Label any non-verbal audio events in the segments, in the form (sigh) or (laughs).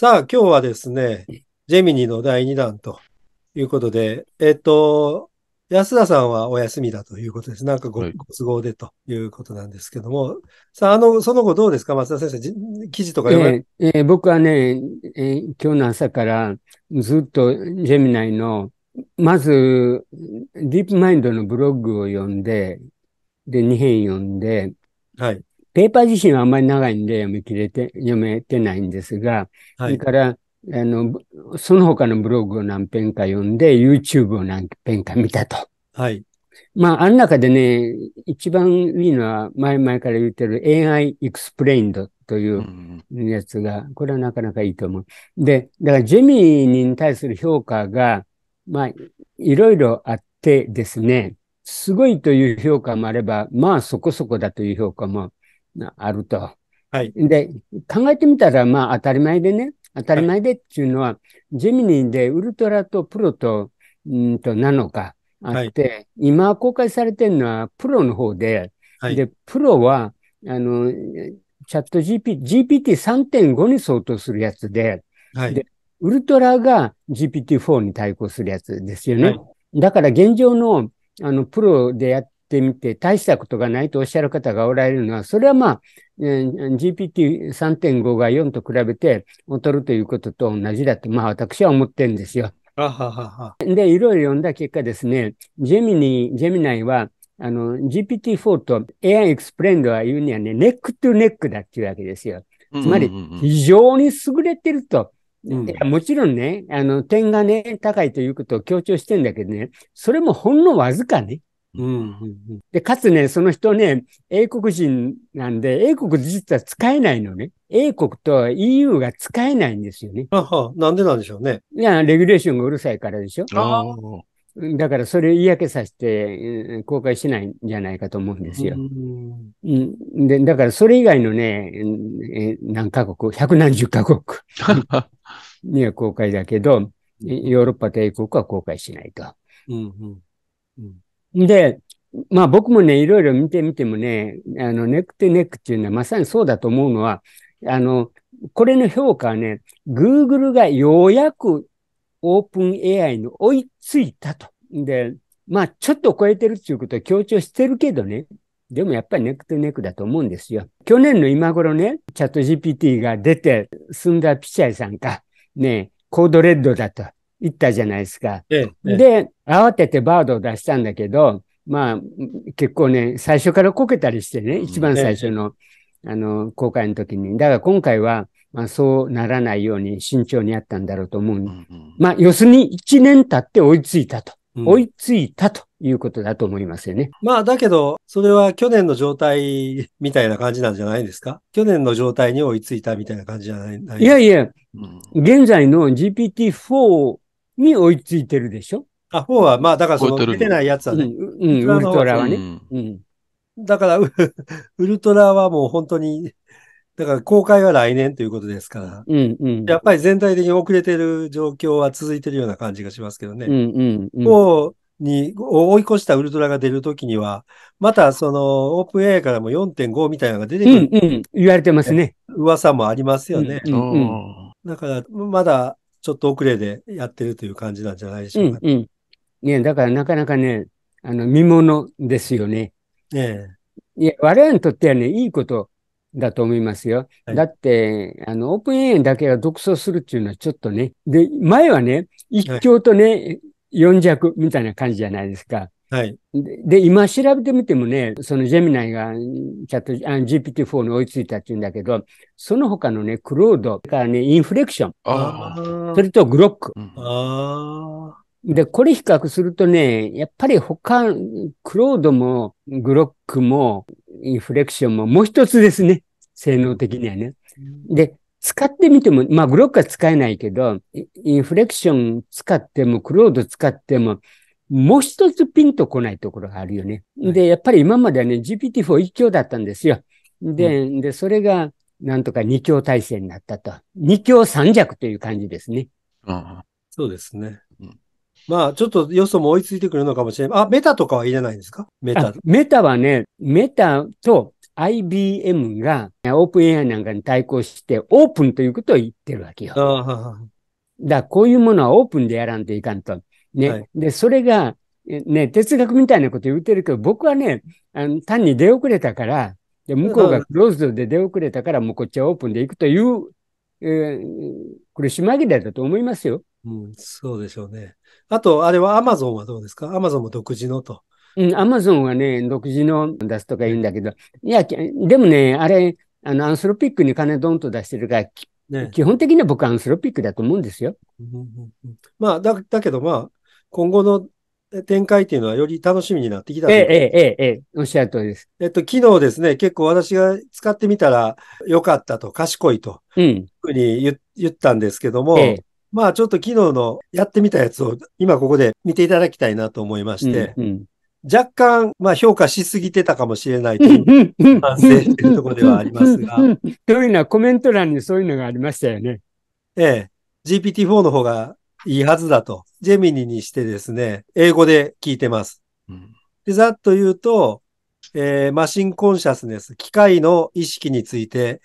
さあ、今日はですね、ジェミニの第2弾ということで、えっと、安田さんはお休みだということです。なんかご,、都合でということなんですけども、さあ、あの、その後どうですか、松田先生、記事とか読まえー、えー、僕はね、えー、今日の朝からずっとジェミナイの、まず、ディープマインドのブログを読んで、で、2編読んで、はい。ペーパー自身はあんまり長いんで読み切れて、読めてないんですが、はい、それから、あの、その他のブログを何編か読んで、YouTube を何編か見たと。はい。まあ、あの中でね、一番いいのは、前々から言ってる AI Explained というやつが、これはなかなかいいと思う。で、だからジェミーに対する評価が、まあ、いろいろあってですね、すごいという評価もあれば、まあそこそこだという評価もあると。はい。で、考えてみたら、まあ当たり前でね、当たり前でっていうのは、はい、ジェミニーでウルトラとプロと、うんと、なのかあって、はい、今公開されてるのはプロの方で、はい、で、プロは、あの、チャット GP、GPT3.5 に相当するやつで、はい、で、ウルトラが GPT4 に対抗するやつですよね。だから現状の、あの、プロでやっってみて、大したことがないとおっしゃる方がおられるのは、それはまあ、えー、GPT3.5 が4と比べて劣るということと同じだと、まあ私は思ってるんですよ。で、いろいろ読んだ結果ですね、ジェミニ、ジェミナイは、あの、GPT-4 と AI Explained は言うにはね、ネックトゥネックだっていうわけですよ。つまり、非常に優れてると。もちろんね、あの、点がね、高いということを強調してんだけどね、それもほんのわずかね。で、かつね、その人ね、英国人なんで、英国実は使えないのね。英国と EU が使えないんですよね。あはなんでなんでしょうね。いや、レギュレーションがうるさいからでしょ。あだからそれ嫌気させて公開しないんじゃないかと思うんですよ。うん、でだからそれ以外のね、何カ国、百何十カ国には (laughs) 公開だけど、ヨーロッパと英国は公開しないと。うんうんうんで、まあ僕もね、いろいろ見てみてもね、あの、ネクテネックっていうのはまさにそうだと思うのは、あの、これの評価はね、Google がようやくオープン AI に追いついたと。で、まあちょっと超えてるっていうことを強調してるけどね、でもやっぱりネックテネックだと思うんですよ。去年の今頃ね、チャット GPT が出て、スンダーピチャイさんか、ね、コードレッドだと行ったじゃないですか。ええ、で、慌ててバードを出したんだけど、まあ、結構ね、最初からこけたりしてね、一番最初の、あの、公開の時に。だから今回は、まあ、そうならないように慎重にやったんだろうと思う。まあ、要するに一年経って追いついたと。追いついたということだと思いますよね。まあ、だけど、それは去年の状態みたいな感じなんじゃないですか去年の状態に追いついたみたいな感じじゃないいやいや、現在の GPT-4 に追いついてるでしょあ、うは、まあ、だからその、出てないやつはね。うん、うん、ウルトラはね。うん。だから、(laughs) ウルトラはもう本当に、だから公開は来年ということですから、うんうん、やっぱり全体的に遅れてる状況は続いてるような感じがしますけどね。うんうんうんに追い越したウルトラが出るときには、またそのオープン AI からも4.5みたいなのが出てくる、うんうん、言われてますね。噂もありますよね。うん、うん、だから、まだちょっと遅れでやってるという感じなんじゃないでしょうか。うんうん、ね、だからなかなかね、あの、見物ですよね。ええ。いや、我々にとってはね、いいことだと思いますよ。はい、だって、あの、オープン a ンだけが独走するっていうのはちょっとね、で、前はね、一強とね、はい、弱みたいな感じじゃないですか。はい。で、今調べてみてもね、そのジェミナイがチャット GPT-4 に追いついたっていうんだけど、その他のね、クロードからね、インフレクション。それとグロック。で、これ比較するとね、やっぱり他、クロードもグロックもインフレクションももう一つですね。性能的にはね。で、使ってみても、まあ、グロックは使えないけど、インフレクション使っても、クロード使っても、もう一つピンとこないところがあるよね。で、やっぱり今まではね、g p t 4一強だったんですよ。で、うん、で、それが、なんとか二強体制になったと。二強三弱という感じですね。ああそうですね。まあ、ちょっと予想も追いついてくるのかもしれない。あ、メタとかは言えないんですかメタ。メタはね、メタと IBM がオープン AI なんかに対抗してオープンということを言ってるわけよ。だこういうものはオープンでやらんといかんと。ね。はい、で、それが、ね、哲学みたいなこと言ってるけど、僕はね、あの単に出遅れたから、で向こうがクローズドで出遅れたから、もうこっちはオープンでいくという、えー、苦し紛れだと思いますよ。うん、そうでしょうね。あと、あれはアマゾンはどうですかアマゾンも独自のと。うん、アマゾンはね、独自の出すとか言うんだけど、いや、でもね、あれ、あの、アンスロピックに金ドンと出してるから、ね、基本的には僕はアンスロピックだと思うんですよ。うんうんうん、まあだ、だけどまあ、今後の展開っていうのはより楽しみになってきたええ、ええ、ええ、おっしゃる通りです。えっと、昨日ですね、結構私が使ってみたら良かったと、賢いと、うん。ふうに言ったんですけども、ええ、まあちょっと昨日のやってみたやつを今ここで見ていただきたいなと思いまして、うん、うん、若干、まあ評価しすぎてたかもしれないという反省しているところではありますが。と (laughs) いうのはコメント欄にそういうのがありましたよね。ええ。GPT-4 の方がいいはずだと、ジェミニにしてですね、英語で聞いてます。でざっと言うと、えー、マシンコンシャスネス、機械の意識について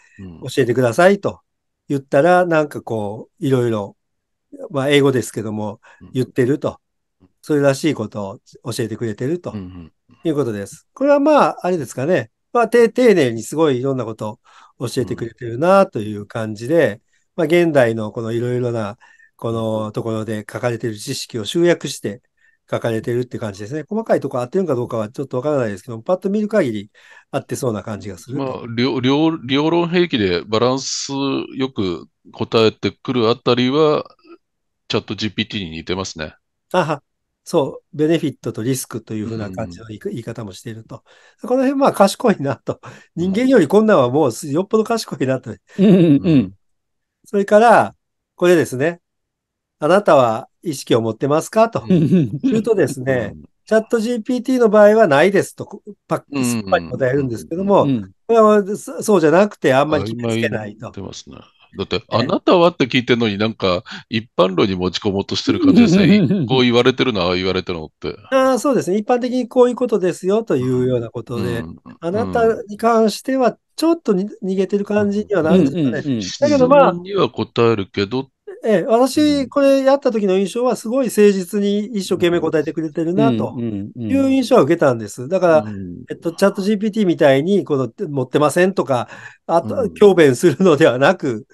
教えてくださいと言ったら、うん、なんかこう、いろいろ、まあ、英語ですけども、言ってると。それらしいことを教えてくれてると、いうことです。これはまあ、あれですかね。まあ、丁寧にすごいいろんなことを教えてくれてるなという感じで、まあ、現代のこのいろいろなこのところで書かれている知識を集約して書かれてるって感じですね。細かいところ合ってるかどうかはちょっとわからないですけど、パッと見る限り合ってそうな感じがする。まあ、両両両論兵器でバランスよく答えてくるあたりは、チャット GPT に似てますね。あは、そう、ベネフィットとリスクというふうな感じの言い方もしていると。この辺、まあ、賢いなと。人間よりこんなんはもうよっぽど賢いなと。うんうん、それから、これですね。あなたは意識を持ってますかと。言うとですね、チャット GPT の場合はないですと、パッ、すっぱり答えるんですけども、そうじゃなくて、あんまり気をつけないと。だって、あなたはって聞いてるのになんか、一般論に持ち込もうとしてる感じですね。こう言われてるのは、言われてるのって。ああ、そうですね。一般的にこういうことですよというようなことで、うんうん、あなたに関しては、ちょっと逃げてる感じにはなるんですかね。だけどまあ。には答えるけどっええ、私、これやった時の印象は、すごい誠実に一生懸命答えてくれてるな、という印象は受けたんです。だから、えっと、チャット GPT みたいに、この、持ってませんとか、あと、う強弁するのではなく、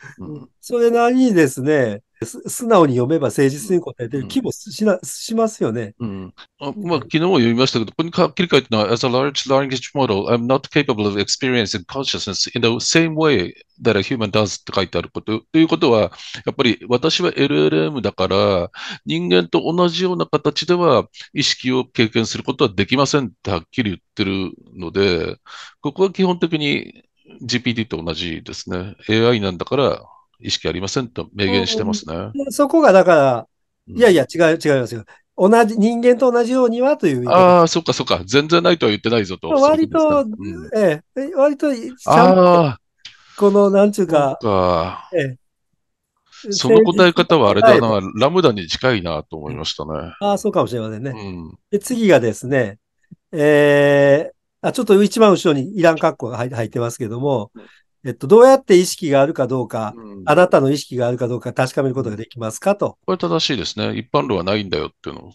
それなりにですね、素直に読めば誠実に答えてる気もしな、しますよね。うん。あまあ、昨日も読みましたけど、ここに切り替えたのは、as a large language model, I'm not capable of experiencing consciousness in the same way that a human does って書いてあること。ということは、やっぱり私は LLM だから、人間と同じような形では意識を経験することはできませんってはっきり言ってるので、ここは基本的に GPT と同じですね。AI なんだから、意識ありませんと明言してますね。そこがだから、いやいや、違う、違いますよ。同じ、人間と同じようにはという。ああ、そっかそっか。全然ないとは言ってないぞと。割と、ええ、割と、ああ。この、なんちゅうか。かええ、その答え方はあれだな、ラムダに近いなと思いましたね。ああ、そうかもしれませんね。うん、で次がですね、えー、あちょっと一番後ろにイラン格好が入ってますけども、えっと、どうやって意識があるかどうか、うん、あなたの意識があるかどうか確かめることができますかと。これ正しいですね。一般論はないんだよっていうのを。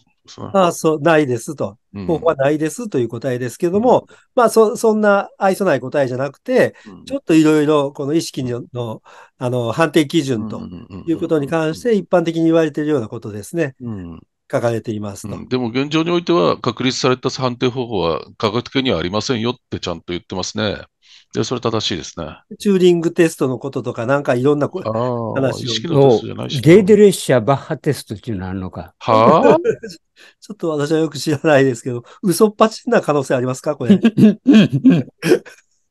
ああ、そう、ないですと。方法はないですという答えですけども、うん、まあ、そ、そんな愛想ない答えじゃなくて、うん、ちょっといろいろこの意識の、あの、判定基準ということに関して一般的に言われているようなことですね。うん書かれていますと、うん、でも現状においては、確立された判定方法は科学的にはありませんよってちゃんと言ってますね。や、それ正しいですね。チューリングテストのこととか、なんかいろんな話を。ゲイデレッシャーバッハテストっていうのあるのか。はあ (laughs) ちょっと私はよく知らないですけど、嘘っぱちな可能性ありますかこれ。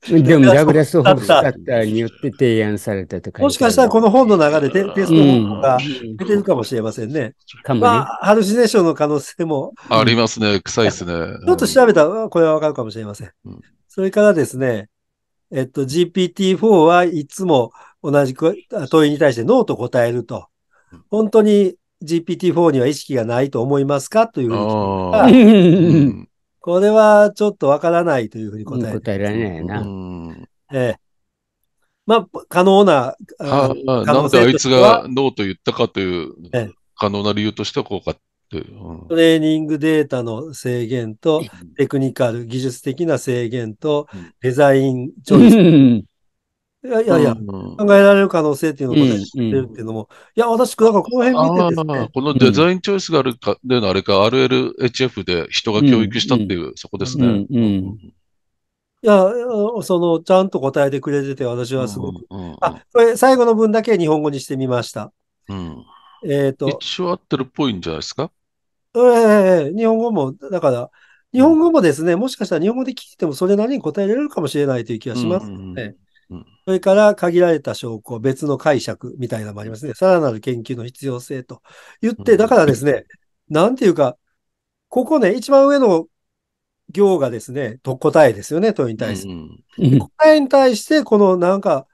でも、(laughs) ダグラス・ホークスだったによって提案されたとか。もしかしたらこの本の中でテテストが出てるかもしれませんね。かもまあ、ハルシネーションの可能性も。ありますね。臭いですね。ちょっと調べたら、これはわかるかもしれません。うん、それからですね、えっと、GPT-4 はいつも同じく問いに対してノーと答えると。本当に GPT-4 には意識がないと思いますかというふうに聞いた (laughs) これはちょっとわからないというふうに答える。答えられないな。ええ。まあ、可能な。ああ能なんであいつがノーと言ったかという、可能な理由としてはこうかトレーニングデータの制限と、テクニカル、技術的な制限と、デザインチョイス。いやいやいや、考えられる可能性っていうのを私知ってるっていうのも、いや、私、なんかこの辺見てですね。このデザインチョイスがあるか、でのあれか、RLHF で人が教育したっていう、そこですね。いや、その、ちゃんと答えてくれてて、私はすごく。あ、これ、最後の分だけ日本語にしてみました。うんえっ、と。一応合ってるっぽいんじゃないですかええー、日本語も、だから、日本語もですね、もしかしたら日本語で聞いてもそれなりに答えられるかもしれないという気がしますね。うそれから限られた証拠、別の解釈みたいなのもありますね。さらなる研究の必要性と言って、だからですね、なんていうか、ここね、一番上の行がですね、と答えですよね、問いに対して。答えに対して、このなんか、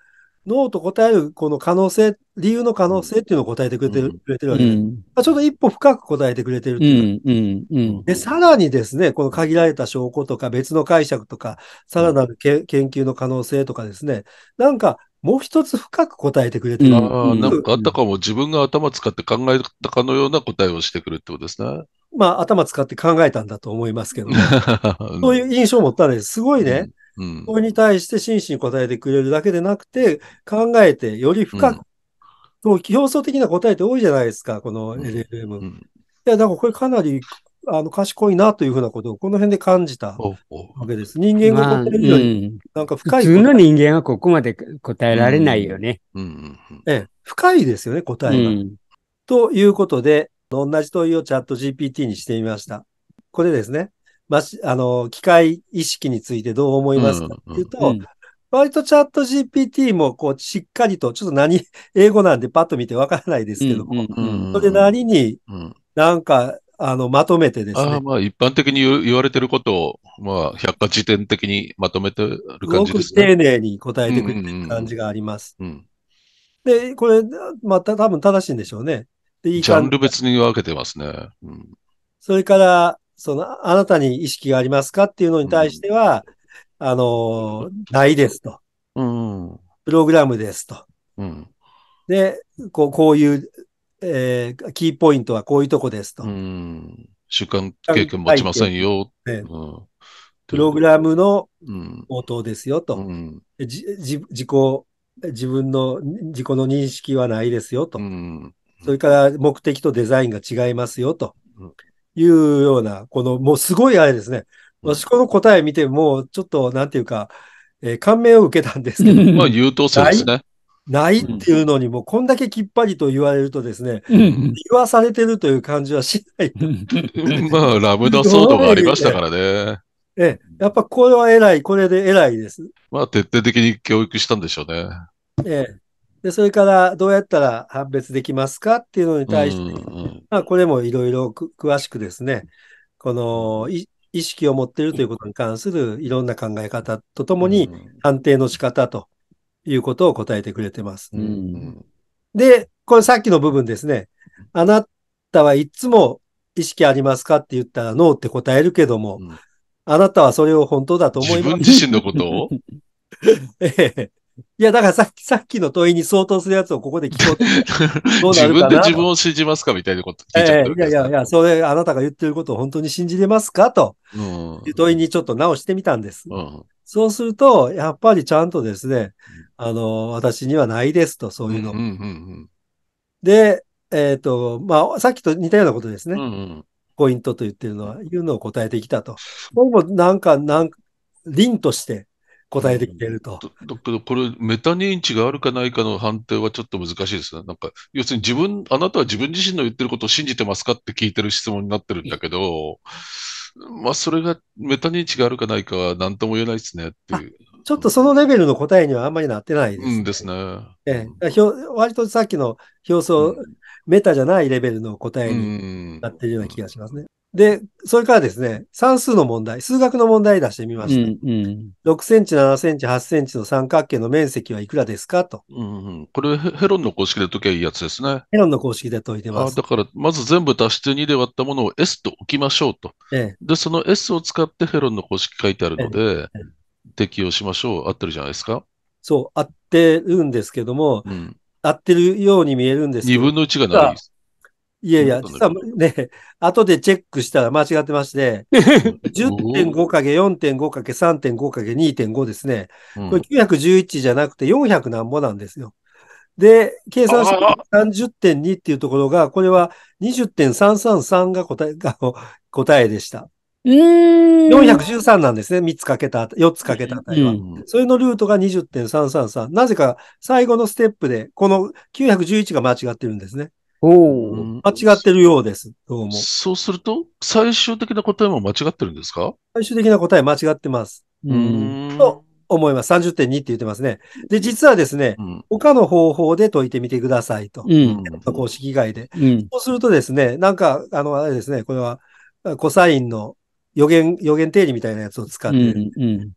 ノーと答えるこの可能性、理由の可能性っていうのを答えてくれてる,、くれてるわけです、うんまあ、ちょっと一歩深く答えてくれてるっていう、うんうんうん、で。さらにですね、この限られた証拠とか別の解釈とか、さらなるけ、研究の可能性とかですね、なんかもう一つ深く答えてくれてる。あなんかあたかも自分が頭使って考えたかのような答えをしてくるってことですね。まあ頭使って考えたんだと思いますけど、ね、(laughs) そういう印象を持ったらです。すごいね。うん、これに対して真摯に答えてくれるだけでなくて、考えてより深く、うん、う表層的な答えって多いじゃないですか、この LLM。うんうん、いや、だからこれかなりあの賢いなというふうなことをこの辺で感じたわけです。人間が答えるより、なんか深い、普通の人間はここまで答えられないよね。うんええ、深いですよね、答えが。ということで、同じ問いをチャット GPT にしてみました。これですね。まあの、機械意識についてどう思いますかっていうと、うんうん、割とチャット GPT も、こう、しっかりと、ちょっと何、英語なんでパッと見てわからないですけども、それで何に、なんか、あの、まとめてですね。まあ、一般的に言われてることを、まあ、百科事典的にまとめてる感じですね。すごく丁寧に答えてくれてる感じがあります。で、これ、また多分正しいんでしょうね。でいいジャンル別に分けてますね。うん、それから、その、あなたに意識がありますかっていうのに対しては、うん、あの、ないですと。うん。プログラムですと。うん。で、こう、こういう、えー、キーポイントはこういうとこですと。うん。習慣経験持ちませんよ。ね、うん。プログラムの応答ですよと。うん、じじ自己、自分の、自己の認識はないですよと。うん、それから目的とデザインが違いますよと。いうような、この、もうすごいあれですね。私この答え見て、もちょっと、なんていうか、えー、感銘を受けたんですけど。まあ、優等生ですね。ないっていうのにも、こんだけきっぱりと言われるとですね、言わされてるという感じはしない。まあ、ラムダードがありましたからね。ええ、やっぱこれは偉い、これで偉いです。まあ、徹底的に教育したんでしょうね。ええ、で、それからどうやったら判別できますかっていうのに対して、まあ、これもいろいろ詳しくですね、この意識を持っているということに関するいろんな考え方とともに、判定の仕方ということを答えてくれてます。で、これさっきの部分ですね。あなたはいつも意識ありますかって言ったらノーって答えるけども、あなたはそれを本当だと思います。自分自身のことを (laughs) ええ。いや、だからさっき、さっきの問いに相当するやつをここで聞こう (laughs) ど自分で自分を信じますかみたいなこと聞いちゃってる、えー、いやいやいや、それ、あなたが言ってることを本当に信じれますかと、うん、問いにちょっと直してみたんです。うん、そうすると、やっぱりちゃんとですね、あの、私にはないですと、そういうの。で、えっ、ー、と、まあ、さっきと似たようなことですね。うんうんポイントと言ってるのは、いうのを答えてきたと。僕もなんか、なん、凛として、答えてくれると。だけど、これ、メタ認知があるかないかの判定はちょっと難しいですね。なんか、要するに自分、あなたは自分自身の言ってることを信じてますかって聞いてる質問になってるんだけど、まあ、それがメタ認知があるかないかは何とも言えないですねっていう。ちょっとそのレベルの答えにはあんまりなってないです、ね。うんですね。ええ、割とさっきの表層、うん、メタじゃないレベルの答えになってるような気がしますね。うんで、それからですね、算数の問題、数学の問題出してみました。うんうん、6センチ、7センチ、8センチの三角形の面積はいくらですかと。うんうん、これヘロンの公式で解けばいいやつですね。ヘロンの公式で解いてます。だから、まず全部足して2で割ったものを S と置きましょうと。ええ、で、その S を使ってヘロンの公式書いてあるので、適用しましょう。合ってるじゃないですか。そう、合ってるんですけども、うん、合ってるように見えるんですけど。2分の1がないです。いやいや、実はね、後でチェックしたら間違ってまして、10.5 (laughs) かけ4.5かけ3.5かけ2.5ですね。これ911じゃなくて400なんぼなんですよ。で、計算して30.2っていうところが、これは20.333が答え、が答えでした。413なんですね。3つかけた、4つかけたは。それのルートが20.333。なぜか最後のステップで、この911が間違ってるんですね。おお、間違ってるようです。どうも。そうすると、最終的な答えも間違ってるんですか最終的な答え間違ってます。うん。と思います。30.2って言ってますね。で、実はですね、うん、他の方法で解いてみてくださいと。うん、公式以外で、うん。そうするとですね、なんか、あの、あれですね、これは、コサインの予言、予言定理みたいなやつを使って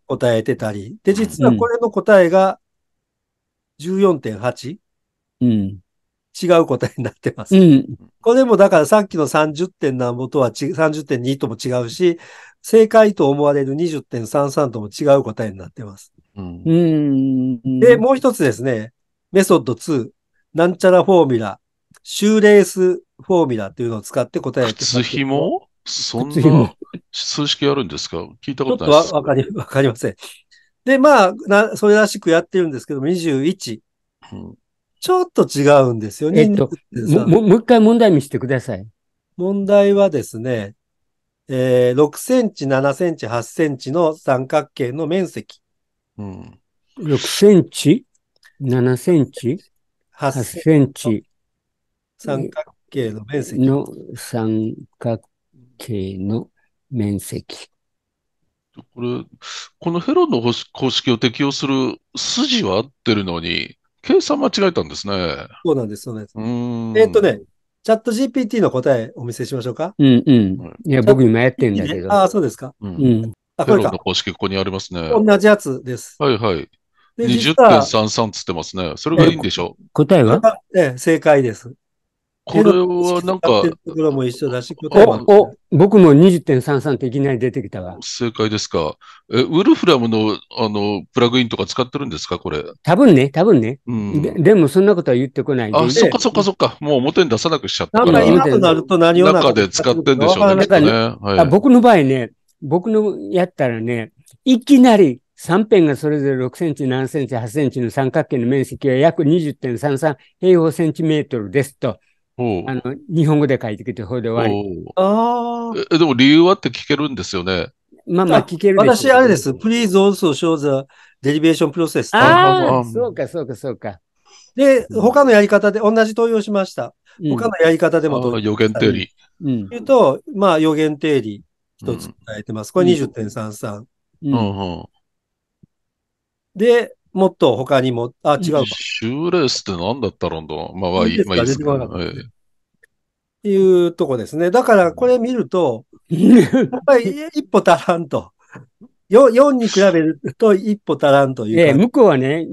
答えてたり。うんうん、で、実はこれの答えが 14.8?、うん違う答えになってます。うん、これもだからさっきの30点なんぼとは30.2とも違うし、正解と思われる20.33とも違う答えになってます。うん、で、もう一つですね、メソッド2、なんちゃらフォーミュラ、シューレースフォーミュラっていうのを使って答えてます。靴紐そんな数式あるんですか聞いたことないです。わかり、わかりません。で、まあな、それらしくやってるんですけども、21。うんちょっと違うんですよね。えっと、ももう一回問題見せてください。問題はですね、えー、6センチ、7センチ、8センチの三角形の面積。うん、6センチ、7センチ、8センチ。三角形の面積。の三角形の面積。これ、このヘロの方式を適用する筋は合ってるのに、計算間違えたんですね。そうなんです、そうなんです。えっ、とね、チャット GPT の答えお見せしましょうか。うんうん。いや、僕今やってんだけど。ああ、そうですか。うん。あ、これか。の公式ここにありますね。同じやつです。はいはい。20.33つってますね。それがいいんでしょう。答えはええ、正解です。これはなんか。も一緒だし、お、お、僕も20.33っていきなり出てきたわ。正解ですか。え、ウルフラムの、あの、プラグインとか使ってるんですかこれ。多分ね、多分ね。うん、ででも、そんなことは言ってこないあ、そっかそっかそっか。もう表に出さなくしちゃったから。今となると何を中で使ってんでしょうね。ねはい、僕の場合ね、僕のやったらね、いきなり3辺がそれぞれ6センチ、7センチ、8センチの三角形の面積は約20.33平方センチメートルですと。あの、日本語で書いてきて、ほいで終わり。ああ。でも理由はって聞けるんですよね。まあまあ聞ける私、あれです。please also show the derivation process. ああ、そうか、そうか、そうか。で、他のやり方で、同じ投与しました。他のやり方でも問い、うん、予言定理。うん。言うと、まあ予言定理一つ伝えてます。これ20.33。うん。で、もっと他にも、あ、違うシューレースって何だったろうと。まあ、まあ、いいまあ、いいですか、ね。えいうとこですね。だから、これ見ると、(laughs) やっぱり一歩足らんと。4, 4に比べると一歩足らんという、向こうはね、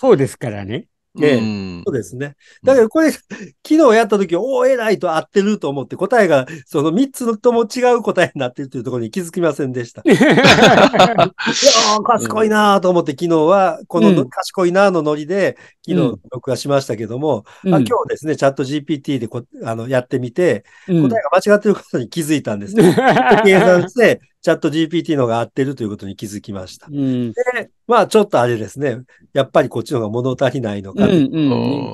GPT4 ですからね。ええ、うん、そうですね。だけどこれ、昨日やった時、おお、偉いと合ってると思って、答えが、その3つとも違う答えになってるというところに気づきませんでした。(laughs) いや賢いなと思って、昨日は、この、賢いなのノリで、昨日録画しましたけども、うん、あ、今日ですね、チャット GPT でこあのやってみて、答えが間違ってることに気づいたんですね。(laughs) 計算して、チャット GPT のが合ってるということに気づきました。うん、で、まあちょっとあれですね、やっぱりこっちの方が物足りないのか、うんう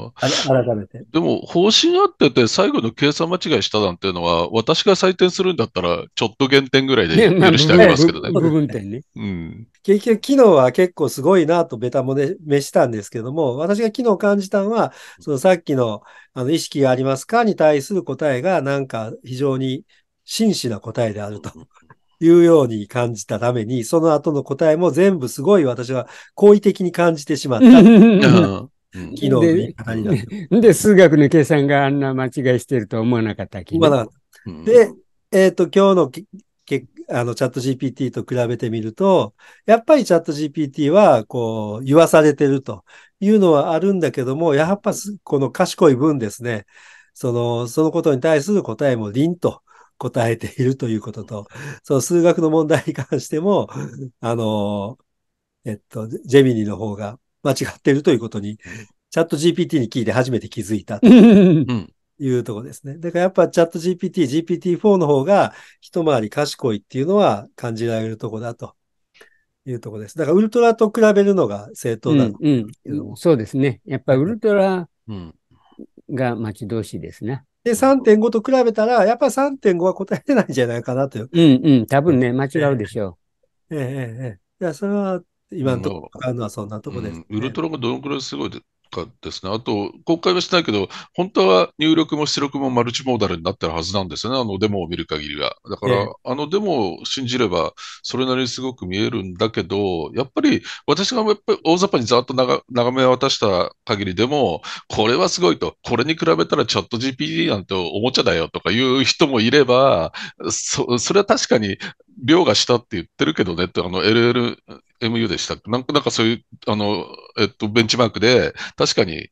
ん、改めて。でも方針合ってて最後の計算間違いしたなんていうのは、私が採点するんだったらちょっと減点ぐらいで許してあげますけどね。ね部分点ね。うん。結局機能は結構すごいなとベタもね、召したんですけども、私が機能を感じたのは、そのさっきのあの意識がありますかに対する答えがなんか非常に真摯な答えであると。いうように感じたために、その後の答えも全部すごい私は好意的に感じてしまった。機能 (laughs) の言い方になってで。で、数学の計算があんな間違いしてると思わなかった思わなかで、えっ、ー、と、今日のけあのチャット GPT と比べてみると、やっぱりチャット GPT はこう言わされてるというのはあるんだけども、やっぱすこの賢い分ですね、その、そのことに対する答えも凛と答えているということと、その数学の問題に関しても、あの、えっと、ジェミニの方が間違っているということに、チャット GPT に聞いて初めて気づいた。いうとこですね。だからやっぱチャット GPT、GPT4 の方が一回り賢いっていうのは感じられるとこだというとこです。だからウルトラと比べるのが正当だ、うんそうですね。やっぱりウルトラが待ち遠しいですね。で、3.5と比べたら、やっぱ3.5は答えてないんじゃないかなという。うんうん、多分ね、間違うでしょう。ええええ。いや、それは、今のところ、あるのはそんなとこです、ねうん、ウルトラがどのくらいすごいかですね。あと、公開はしてないけど、本当は入力も出力もマルチモーダルになってるはずなんですよね。あのデモを見る限りは。だから、ええ、あのデモを信じれば、それなりにすごく見えるんだけど、やっぱり、私がやっぱり大雑把にざっと眺め渡した限りでも、これはすごいと、これに比べたらチャット GPT なんておもちゃだよとかいう人もいれば、そ、それは確かに、秒がしたって言ってるけどねって、あの LL、MU でしたなんか、なんかそういう、あの、えっと、ベンチマークで、確かに、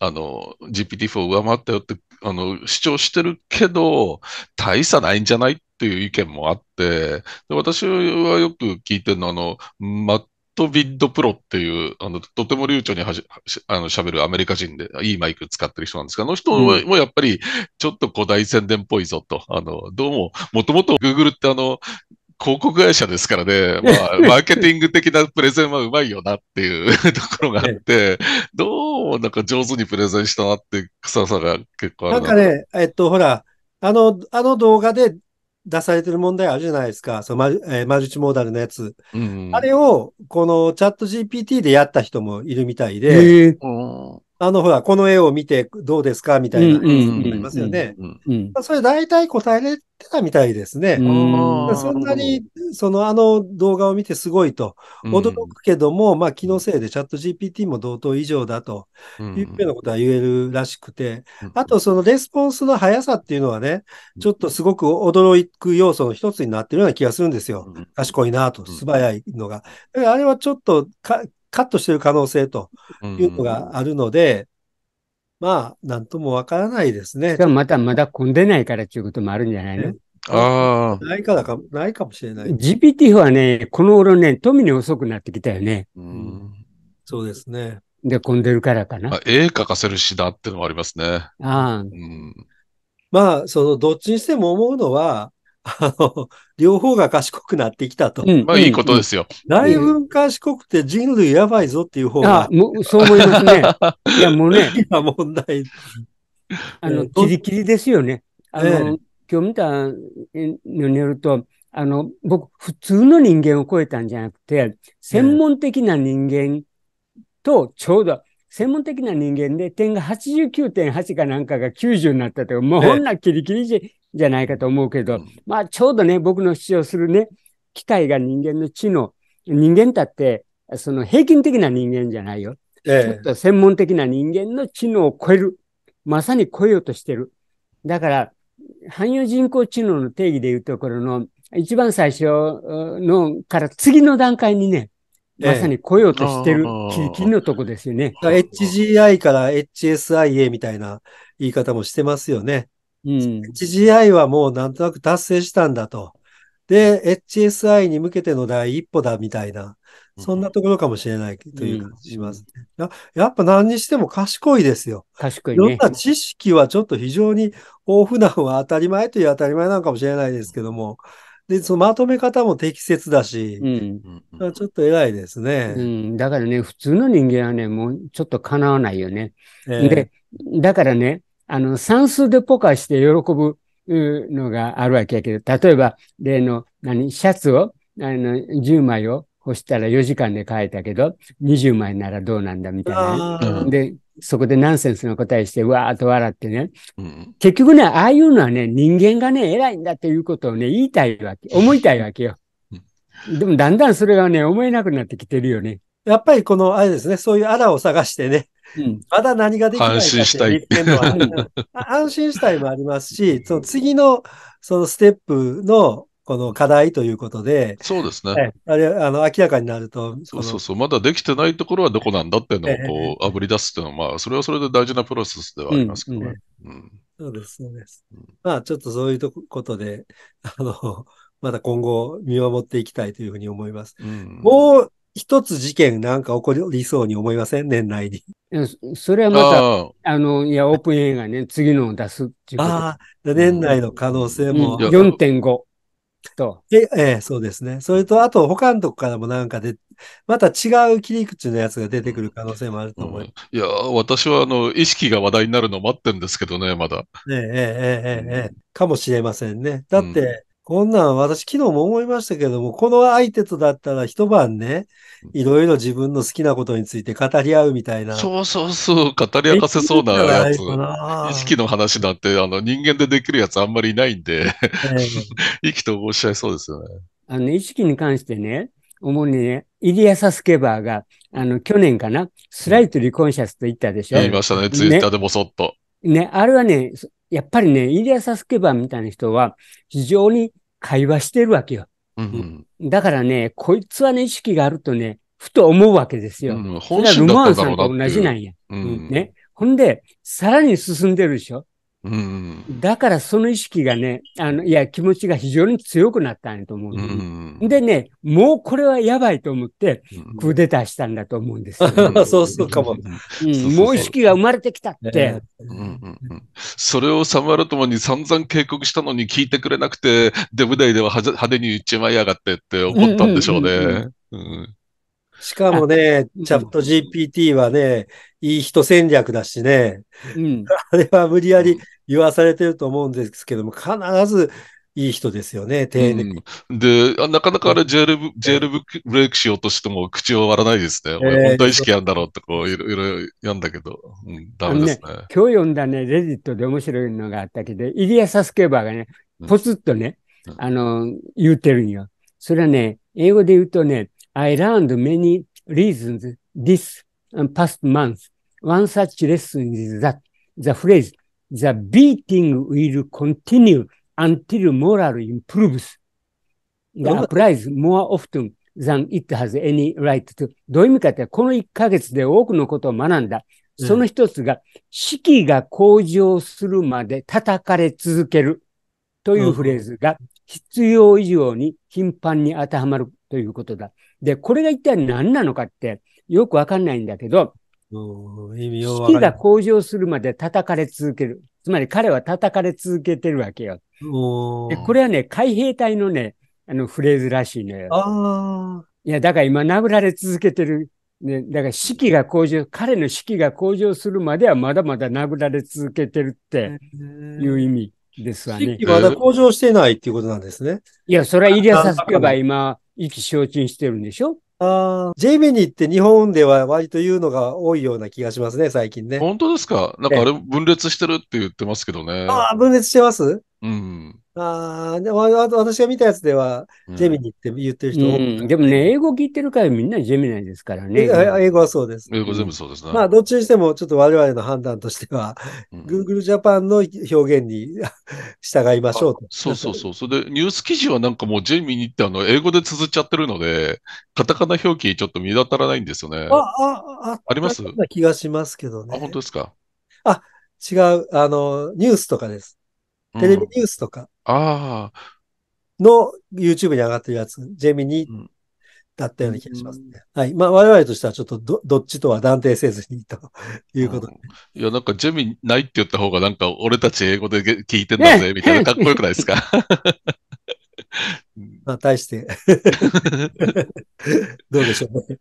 あの、GPT-4 を上回ったよって、あの、主張してるけど、大差ないんじゃないっていう意見もあって、で私はよく聞いてるのは、あの、マットビッドプロっていう、あの、とても流暢にはし、あの、喋るアメリカ人で、いいマイク使ってる人なんですが、あの人もやっぱり、ちょっと古代宣伝っぽいぞと。あの、どうも、もともと Google ってあの、広告会社ですからね、まあ、(laughs) マーケティング的なプレゼンはうまいよなっていうところがあって、どうもなんか上手にプレゼンしたなって臭さが結構あるな。なんかね、えっと、ほら、あの、あの動画で出されてる問題あるじゃないですか。そのマ,、えー、マルチモーダルのやつ。うん、あれを、このチャット GPT でやった人もいるみたいで、えー、あの、ほら、この絵を見てどうですかみたいな、ありますよね。それ大体答えれてたみたいですね。そんなに、その、あの動画を見てすごいと、驚くけども、うん、まあ、気のせいでチャット GPT も同等以上だと、いうようなことは言えるらしくて、うんうん、あと、そのレスポンスの速さっていうのはね、ちょっとすごく驚く要素の一つになってるような気がするんですよ。賢いなと、素早いのが。あれはちょっとカットしてる可能性というのがあるので、うん、まあ、なんともわからないですね。でもまた、まだ混んでないからということもあるんじゃないの、ね、ああ。ないからか、ないかもしれない。GPT はね、この頃ね、富に遅くなってきたよね。うん、そうですね。で、混んでるからかな。絵描かせる詩だってのもありますね。ああ。うん、まあ、その、どっちにしても思うのは、両方が賢くなってきたと。まあいいことですよ。だいぶ賢くて人類やばいぞっていう方が。あそう思いますね。(laughs) いや、もうね。今問題。あの、キリキリですよね。あの、今日見たのによると、あの、僕、普通の人間を超えたんじゃなくて、専門的な人間とちょうど、専門的な人間で点が89.8かなんかが90になったともうほんなキリキリじじゃないかと思うけど、まあ、ちょうどね、僕の主張するね、機械が人間の知能、人間だって、その平均的な人間じゃないよ。ええ、ちょっと専門的な人間の知能を超える。まさに超えようとしてる。だから、汎用人工知能の定義でいうところの、一番最初のから次の段階にね、まさに来ようとしてる、キリキのとこですよね。HGI から HSIA みたいな言い方もしてますよね。うん、HGI はもうなんとなく達成したんだと。で、HSI に向けての第一歩だみたいな、そんなところかもしれないという感じしますね。うん、やっぱ何にしても賢いですよ。賢い、ね。いろんな知識はちょっと非常に豊富なのは当たり前という当たり前なのかもしれないですけども、で、そのまとめ方も適切だし、うん、ちょっと偉いですね、うん。だからね、普通の人間はね、もうちょっとかなわないよね。えー、で、だからね、あの、算数でポカして喜ぶのがあるわけやけど、例えば、例の、何、シャツを、あの、10枚を干したら4時間で書いたけど、20枚ならどうなんだみたいな、ね。で、そこでナンセンスの答えして、わーっと笑ってね。うん、結局ね、ああいうのはね、人間がね、偉いんだということをね、言いたいわけ、思いたいわけよ。でも、だんだんそれがね、思えなくなってきてるよね。やっぱりこの、あれですね、そういうあらを探してね、まだ何ができないかっていうあ、安心したいもありますし、(laughs) その次の、そのステップの、この課題ということで、そうですね。あれ、あの、明らかになると。そうそうそう、まだできてないところはどこなんだっていうのを、こう、あぶり出すっていうのは、まあ、それはそれで大事なプロセスではありますけどね。そうです、そうです。まあ、ちょっとそういうとことで、あの、(laughs) まだ今後見守っていきたいというふうに思います。もう一つ事件なんか起こりそうに思いません年内に。それはまた、ああの、いや、オープン映画ね、次のを出すっていうああ、年内の可能性も。うん、4.5と。え、ええそうですね。それと、あと、他のとこからもなんかで、また違う切り口のやつが出てくる可能性もあると思います。うん、いや、私は、あの、意識が話題になるのを待ってるんですけどね、まだ。ええ、ええ、ええ、ええ、かもしれませんね。だって、うんこんなん私昨日も思いましたけども、この相手とだったら一晩ね、いろいろ自分の好きなことについて語り合うみたいな。そうそうそう、語り明かせそうなやつ。意識の話なんて、あの人間でできるやつあんまりいないんで、意気投合しちゃいそうですよね。あの、意識に関してね、主にね、イリア・サスケバーが、あの、去年かな、スライトリコンシャスと言ったでしょ。言いましたね、ツイッターでもそっと。ね、あれはね、やっぱりね、イリア・サスケバーみたいな人は、非常に会話してるわけよ。うんうん、だからね、こいつはね、意識があるとね、ふと思うわけですよ。うん、本心だっただろうなっていう。ルマンさんと同じなんや。うん、ね。ほんで、さらに進んでるでしょ。うん、だからその意識がね、あのいや、気持ちが非常に強くなったんやと思う、うん、でね、もうこれはやばいと思って、クーデターしたんだと思うんですよ、ね、(laughs) そうそうかも、もう意識が生まれてきたって。それをサムアルマもに散々警告したのに聞いてくれなくて、デブダイでは派手に言っちまいやがってって思ったんでしょうね。しかもね、チャット GPT はね、いい人戦略だしね、うん、あれは無理やり言わされてると思うんですけども、必ずいい人ですよね、丁寧に。うん、でなかなかあれ、ジェール、ジェルブレイクしようとしても口を割らないですね。えー、俺、本当意識るんだろうってこう、いろいろやんだけど、うん、ダメですね、ね、今日読んだね、レジットで面白いのがあったけど、イリア・サスケバーがね、ポツッとね、うん、あの、言うてるんよ。それはね、英語で言うとね、I learned many reasons this past month. One such lesson is that the phrase, the beating will continue until moral improves. t h a applies more often than it has any right to. どういう意味かって、この1ヶ月で多くのことを学んだ。その一つが、士気が向上するまで叩かれ続けるというフレーズが、必要以上に頻繁に当てはまるということだ。で、これが一体何なのかってよくわかんないんだけど、士気が向上するまで叩かれ続ける。つまり彼は叩かれ続けてるわけよ。でこれはね、海兵隊のね、あのフレーズらしいのよ。いや、だから今殴られ続けてる。ね、だから士気が向上、彼の士気が向上するまではまだまだ殴られ続けてるっていう意味。ですわね。まだ向上してないっていうことなんですね。いや、それはイリア・サスケが今、意気消沈してるんでしょああ、ジェイミニーって日本では割と言うのが多いような気がしますね、最近ね。本当ですかなんかあれ分裂してるって言ってますけどね。ああ、分裂してますうん。ああ、で私が見たやつでは、ジェミニって言ってる人、うんうん、でもね、英語聞いてるからみんなジェミニですからね。英語はそうです。英語全部そうですね。まあ、どっちにしても、ちょっと我々の判断としては、うん、Google Japan の表現に (laughs) 従いましょうと。そうそうそう。それで、ニュース記事はなんかもうジェミニってあの、英語で綴っちゃってるので、カタカナ表記ちょっと見当たらないんですよね。あ、あ、あ、あります気がしますけどね。あ、本当ですかあ、違う。あの、ニュースとかです。テレビニュースとかの YouTube に上がってるやつ、ジェミニだったような気がしますね。うん、はい。まあ、我々としてはちょっとど、どっちとは断定せずにということで、うん、いや、なんか、ジェミないって言った方が、なんか、俺たち英語で聞いてんだぜ、みたいな、かっこよくないですか (laughs) まあ、大して (laughs) どうでしょうね。